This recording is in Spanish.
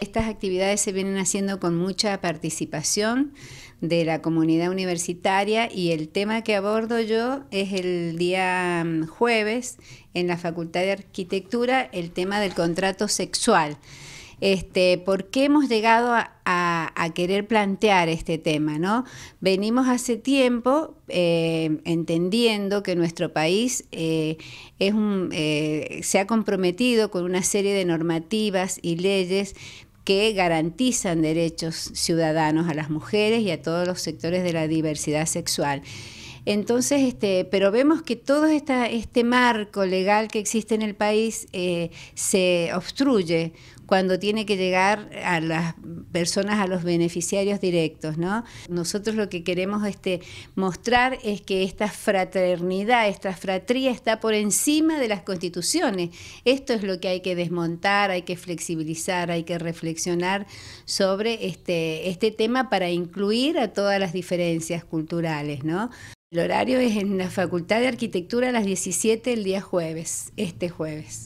Estas actividades se vienen haciendo con mucha participación de la comunidad universitaria y el tema que abordo yo es el día mm, jueves en la Facultad de Arquitectura, el tema del contrato sexual. Este, por qué hemos llegado a, querer plantear este tema, ¿no? Venimos hace tiempo eh, entendiendo que nuestro país eh, eh, se ha comprometido con una serie de normativas y leyes que garantizan derechos ciudadanos a las mujeres y a todos los sectores de la diversidad sexual. Entonces, este, pero vemos que todo este marco legal que existe en el país eh, se obstruye cuando tiene que llegar a las personas, a los beneficiarios directos, ¿no? Nosotros lo que queremos este, mostrar es que esta fraternidad, esta fratría está por encima de las constituciones. Esto es lo que hay que desmontar, hay que flexibilizar, hay que reflexionar sobre este, este tema para incluir a todas las diferencias culturales, ¿no? El horario es en la Facultad de Arquitectura a las 17 el día jueves, este jueves.